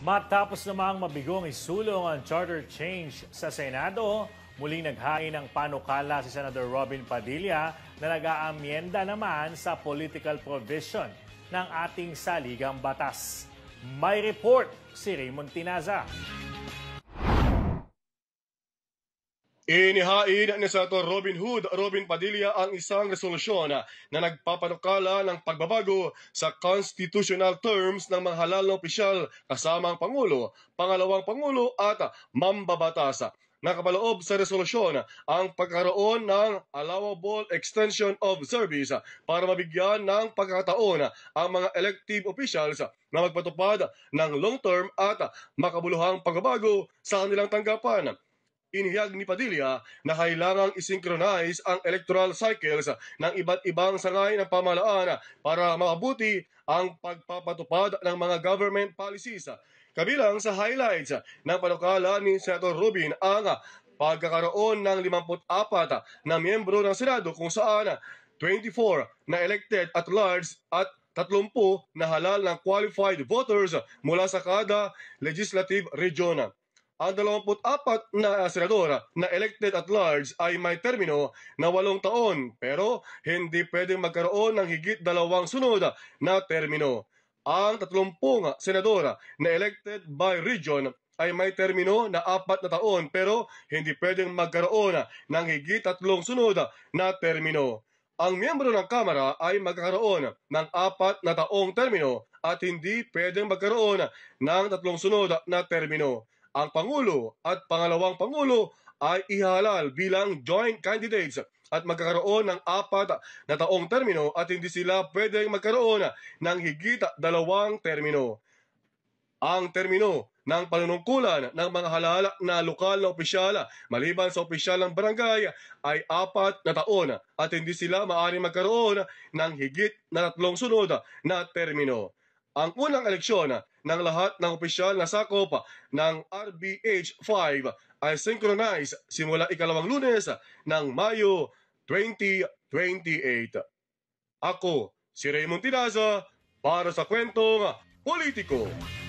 Matapos namang mabigong isulong ang charter change sa Senado, muling naghain ng panukala si Senator Robin Padilla na nag-aamyenda naman sa political provision ng ating saligang batas. May report si Raymond Tinaza. Inihain ni Senator Robin Hood Robin Padilla ang isang resolusyon na nagpapanukala ng pagbabago sa constitutional terms ng mga halal na opisyal kasama ang Pangulo, Pangalawang Pangulo at Mambabatasa. Nakapaloob sa resolusyon ang pagkaroon ng allowable extension of service para mabigyan ng pagkataon ang mga elective officials na magpatupad ng long-term at makabuluhang pagbabago sa kanilang tanggapan. Inihayag ni Padilla na kailangang isynchronize ang electoral cycles ng iba't ibang sangay ng pamahalaan para mabuti ang pagpapatupad ng mga government policies. Kabilang sa highlights ng panukala ni Senator Rubin ang pagkakaroon ng 54 na miyembro ng Senado kung saan 24 na elected at large at 30 na halal ng qualified voters mula sa kada legislative region ang 24 na senador na elected at large ay may termino na walong taon pero hindi pwedeng magkaroon ng higit dalawang sunod na termino. Ang 30 senador na elected by region ay may termino na apat na taon pero hindi pwedeng magkaroon ng higit tatlong sunod na termino. Ang miyembro ng Kamara ay magkakaroon ng apat na taong termino at hindi pwedeng magkaroon ng tatlong sunod na termino ang Pangulo at pangalawang Pangulo ay ihalal bilang joint candidates at magkakaroon ng apat na taong termino at hindi sila pwedeng magkaroon ng higit dalawang termino. Ang termino ng panunungkulan ng mga halal na lokal na opisyal maliban sa opisyal ng barangay ay apat na taon at hindi sila maaaring magkaroon ng higit na tatlong sunod na termino ang unang eleksyon ng lahat ng opisyal na sakop ng RBH5 ay synchronized simula ikalawang lunes ng Mayo 2028. Ako, si Raymond Tinaza, para sa kwentong politiko.